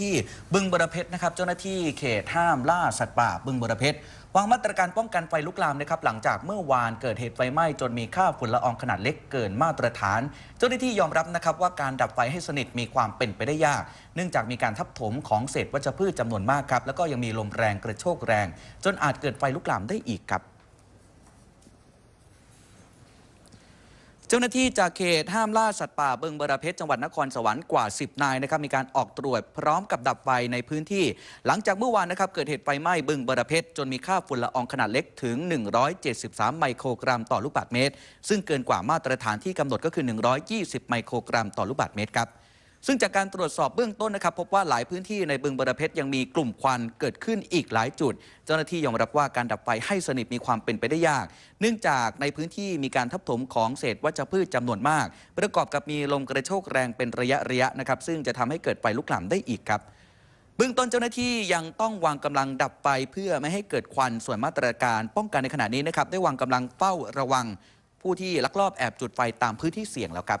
ที่บึงบระเพ็ดนะครับเจ้าหน้าที่เขตห้ามล่าสัตว์ป่า บึงบระเพ็ดวางมาตรการป้องกันไฟลุกลามนะครับหลังจากเมื่อวานเกิดเหตุไฟไหม้จนมีค่าฝุ่นละอองขนาดเล็กเกินมาตรฐาน เจ้าหน้าที่ยอมรับนะครับว่าการดับไฟให้สนิทมีความเป็นไปได้ยาก เนื่องจากมีการทับถมของเศษวัชพืชจำนวนมากครับแล้วก็ยังมีลมแรงกระโชกแรง จนอาจเกิดไฟลุกลามได้อีกครับเจ้าหน้าที่จากเขต ห้ามล่าสัตว์ป่าเบิงบราเพชรจังหวัดนครสวรรค์กว่า 10 นายนะครับมีการออกตรวจพร้อมกับดับไฟในพื้นที่ หลังจากเมื่อวานนะครับเกิดเหตุไฟไหม้เบิงบราเพชรจนมีค่าฝุ่นละอองขนาดเล็กถึง 173 ไมโครกรัมต่อลูกบาศก์เมตร ซึ่งเกินกว่ามาตรฐานที่กำหนดก็คือ 120 ไมโครกรัม ต่อลูกบาศก์เมตรครับซึ่งจากการตรวจสอบเบื้องต้นนะครับ พบว่าหลายพื้นที่ในบึงบราเพชรยังมีกลุ่มควัน เกิดขึ้นอีกหลายจุด เจ้าหน้าที่ยอมรับว่าการดับไฟให้สนิทมีความเป็นไปได้ยาก เนื่องจากในพื้นที่มีการทับถมของเศษวัชพืชจำนวนมาก ประกอบกับมีลมกระโชกแรงเป็นระยะระยะนะครับซึ่งจะทำให้เกิดไฟลุกลามได้อีกครับเบื้องต้นเจ้าหน้าที่ยังต้องวางกำลังดับไฟเพื่อไม่ให้เกิดควันส่วนมาตรการป้องกันในขณะนี้นะครับได้วางกำลังเฝ้าระวังผู้ที่ลักลอบแอบจุดไฟตามพื้นที่เสี่ยงแล้วครับ